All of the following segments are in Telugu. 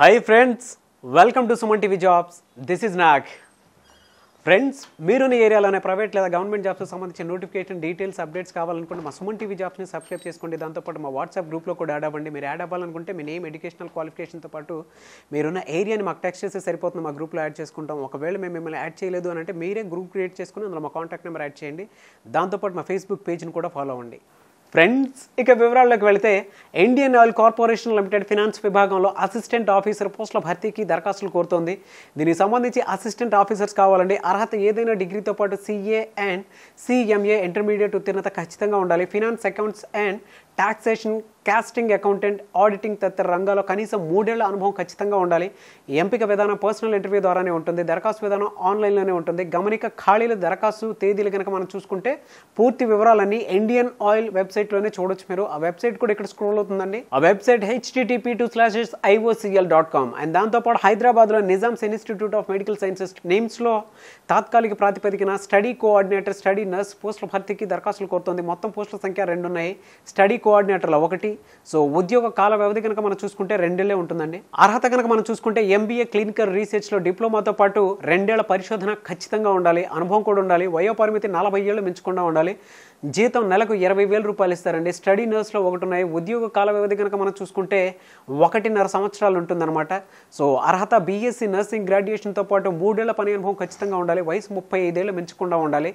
hi friends welcome to Suman TV jobs this is నాక్ ఫ్రెండ్స్ మీరున్న ఏరియాలోనే ప్రైవేట్ లేదా గవర్నమెంట్ జాబ్స్కి సంబంధించిన నోటిఫికేషన్ డీటెయిల్స్ అప్డేట్స్ కావాలనుకుంటే మా సుమన్ టీవీ జాబ్స్ని సబ్స్క్రైబ్ చేసుకోండి దాంతోపాటు మా వాట్సాప్ గ్రూప్లో కూడా యాడ్ అవ్వండి మీరు యాడ్ అవ్వాలనుకుంటే మీ నేమ్ ఎడ్యుకేషనల్ క్వాలిఫికేషన్తో పాటు మీరున్న ఏరియాని మాకు టెక్స్ట్ చేస్తే సరిపోతుంది మా గ్రూప్లో యాడ్ చేసుకుంటాం ఒకవేళ మేము మిమ్మల్ని యాడ్ చేయలేదు అని అంటే మీరే గ్రూప్ క్రియేట్ చేసుకుని అందులో మా కాంటాక్ట్ నెంబర్ యాడ్ చేయండి దాంతోపాటు మా ఫేస్బుక్ పేజ్ని కూడా ఫాలో అవ్వండి ఫ్రెండ్స్ ఇక వివరాల్లోకి వెళితే Indian Oil Corporation Limited finance విభాగంలో అసిస్టెంట్ ఆఫీసర్ పోస్టుల భర్తీకి దరఖాస్తులు కోరుతోంది దీనికి సంబంధించి అసిస్టెంట్ ఆఫీసర్స్ కావాలండి అర్హత ఏదైనా డిగ్రీతో పాటు సీఏ అండ్ సిఎంఏ ఇంటర్మీడియట్ ఉత్తీర్ణత ఖచ్చితంగా ఉండాలి finance accounts and taxation costing accountant auditing తదితర రంగాల్లో కనీసం మూడేళ్ల అనుభవం ఖచ్చితంగా ఉండాలి ఎంపిక విధానం పర్సనల్ ఇంటర్వ్యూ ద్వారానే ఉంటుంది దరఖాస్తు విధానం ఆన్లైన్లోనే ఉంటుంది గమనిక ఖాళీల దరఖాస్తు తేదీలు కనుక మనం చూసుకుంటే పూర్తి వివరాలన్నీ ఇండియన్ ఆయిల్ వెబ్సైట్లోనే చూడొచ్చు మీరు ఆ వెబ్సైట్ కూడా ఇక్కడ స్క్రోల్ అవుతుందండి ఆ website HTTP two slashes IOCL dot com and దాంతోపాటు హైదరాబాద్లో Nizam's institute of medical sciences నిమ్స్లో తాత్కాలిక ప్రాతిపదికన స్టడీ కోఆర్డినేటర్ స్టడీ నర్స్ పోస్టుల భర్తీకి దరఖాస్తులు కోరుతుంది మొత్తం పోస్టుల సంఖ్య రెండు ఉన్నాయి స్టడీ కోఆర్డినేటర్లు ఒకటి సో ఉద్యోగ కాల వ్యవధి కనుక మనం చూసుకుంటే రెండేళ్లే ఉంటుందండి అర్హత కనుక మనం చూసుకుంటే ఎంబీఏ క్లినికల్ రీసెర్చ్లో డిప్లొమాతో పాటు రెండేళ్ల పరిశోధన ఖచ్చితంగా ఉండాలి అనుభవం కూడా ఉండాలి వయోపరిమితి నలభై ఏళ్ళు మించకుండా ఉండాలి జీతం నెలకు ఇరవై వేల రూపాయలు ఇస్తారండి స్టడీ నర్స్లో ఒకటి ఉన్నాయి ఉద్యోగ కాల వ్యవధి కనుక మనం చూసుకుంటే ఒకటిన్నర సంవత్సరాలు ఉంటుందన్నమాట సో అర్హత బీఎస్సీ నర్సింగ్ గ్రాడ్యుయేషన్తో పాటు మూడేళ్ల పని అనుభవం ఖచ్చితంగా ఉండాలి వయసు ముప్పై ఐదేళ్ళు మించకుండా ఉండాలి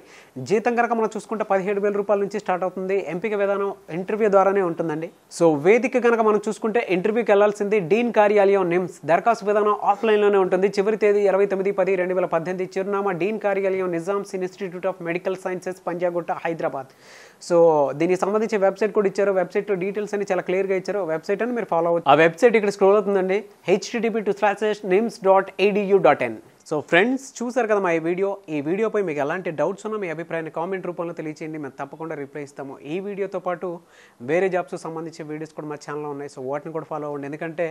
జీతం కనుక మనం చూసుకుంటే పదిహేడు వేల రూపాయల నుంచి స్టార్ట్ అవుతుంది ఎంపిక విధానం ఇంటర్వ్యూ ద్వారానే ఉంటుందండి సో వేదిక కనుక మనం చూసుకుంటే ఇంటర్వ్యూకి వెళ్లాల్సింది డీన్ కార్యాలయం నిమ్స్ దరఖాస్తు విధానం ఆఫ్లైన్లోనే ఉంటుంది చివరి తేదీ ఇరవై తొమ్మిది పది రెండు వేల పద్దెనిమిది చిరునామా డీన్ కార్యాలయం Nizam's institute of medical sciences Panjagutta Hyderabad so దీనికి సంబంధించి వెబ్సైట్ కూడా ఇచ్చారు వెబ్సైట్ డీటెయిల్స్ అని చాలా క్లియర్గా ఇచ్చారు వెబ్సైట్ అని మీరు ఫాలో అవ్వచ్చు ఆ వెబ్సైట్ ఇక్కడ స్క్రోల్ అవుతుందండి HTTP two slash NIMS dot edu dot in so friends చూసారు కదా మా ఈ వీడియో ఈ వీడియోపై మీకు ఎలాంటి డౌట్స్ ఉన్నా మీ అభిప్రాయాన్ని కామెంట్ రూపంలో తెలియచేయండి మేము తప్పకుండా రిప్లై ఇస్తాము ఈ వీడియోతో పాటు వేరే జాబ్స్ సంబంధించిన వీడియోస్ కూడా మా ఛానల్లో ఉన్నాయి సో వాటిని కూడా ఫాలో అవ్వండి ఎందుకంటే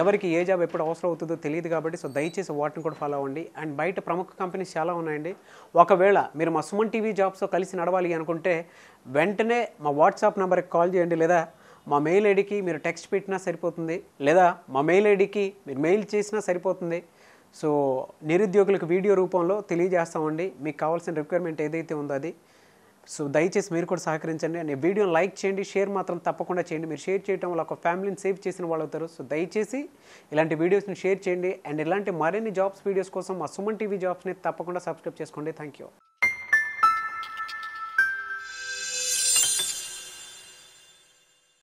ఎవరికి ఏ జాబ్ ఎప్పుడు అవసరం అవుతుందో తెలియదు కాబట్టి సో దయచేసి వాటిని కూడా ఫాలో అవ్వండి అండ్ బయట ప్రముఖ కంపెనీస్ చాలా ఉన్నాయండి ఒకవేళ మీరు మా సుమన్ టీవీ జాబ్స్తో కలిసి నడవాలి అనుకుంటే వెంటనే మా వాట్సాప్ నెంబర్కి కాల్ చేయండి లేదా మా మెయిల్ ఐడికి మీరు టెక్స్ట్ పెట్టినా సరిపోతుంది లేదా మా మెయిల్ ఐడికి మీరు మెయిల్ చేసినా సరిపోతుంది సో నిరుద్యోగులకు వీడియో రూపంలో తెలియజేస్తామండి మీకు కావాల్సిన రిక్వైర్మెంట్ ఏదైతే ఉందో అది సో దయచేసి మీరు కూడా సహకరించండి నేను వీడియోని లైక్ చేయండి షేర్ మాత్రం తప్పకుండా చేయండి మీరు షేర్ చేయడం వల్ల ఒక ఫ్యామిలీని సేవ్ చేసిన వాళ్ళు అవుతారు సో దయచేసి ఇలాంటి వీడియోస్ని షేర్ చేయండి అండ్ ఇలాంటి మరిన్ని జాబ్స్ వీడియోస్ కోసం మా సుమన్ టీవీ జాబ్స్ని తప్పకుండా సబ్స్క్రైబ్ చేసుకోండి థ్యాంక్ యూ